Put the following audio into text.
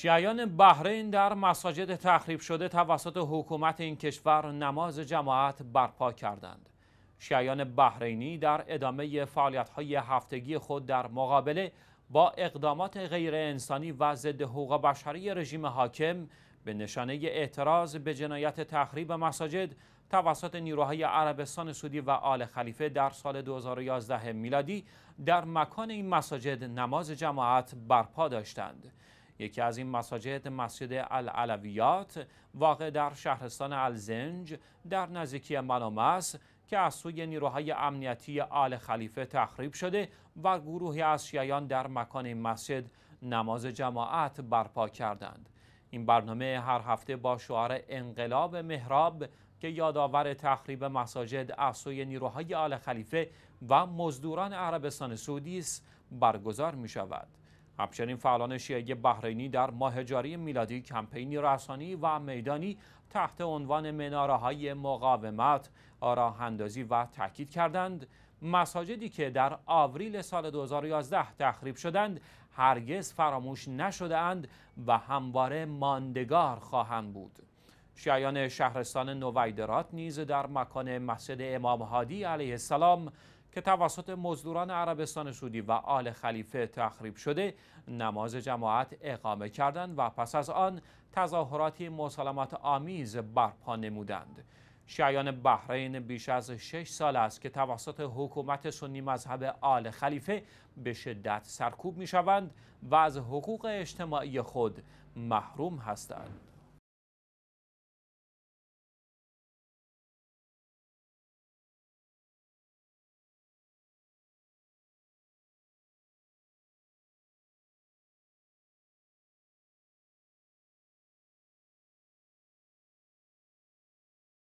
شیعیان بحرین در مساجد تخریب شده توسط حکومت این کشور نماز جماعت برپا کردند. شیعیان بحرینی در ادامه فعالیت‌های هفتگی خود در مقابله با اقدامات غیر انسانی و ضد حقوق بشری رژیم حاکم به نشانه اعتراض به جنایت تخریب مساجد توسط نیروهای عربستان سعودی و آل خلیفه در سال 2011 میلادی در مکان این مساجد نماز جماعت برپا داشتند. یکی از این مساجد مسجد العلویات واقع در شهرستان الزنج در نزدیکی منامس که از سوی نیروهای امنیتی آل خلیفه تخریب شده و گروهی از شیعیان در مکان این مسجد نماز جماعت برپا کردند این برنامه هر هفته با شعار انقلاب محراب که یادآور تخریب مساجد از سوی نیروهای آل خلیفه و مزدوران عربستان سعودی است برگزار می شود همچنین فعالان شیعه بحرینی در ماه جاری میلادی کمپینی رسانی و میدانی تحت عنوان مناره های مقاومت آراهندازی و تاکید کردند مساجدی که در آوریل سال 2011 تخریب شدند هرگز فراموش نشدهاند و همواره ماندگار خواهند بود. شیعیان شهرستان نویدرات نیز در مکان مسجد امام هادی علیه السلام که توسط مزدوران عربستان سعودی و آل خلیفه تخریب شده نماز جماعت اقامه کردند و پس از آن تظاهراتی مسالمت آمیز برپا نمودند شیعیان بحرین بیش از شش سال است که توسط حکومت سنی مذهب آل خلیفه به شدت سرکوب می شوند و از حقوق اجتماعی خود محروم هستند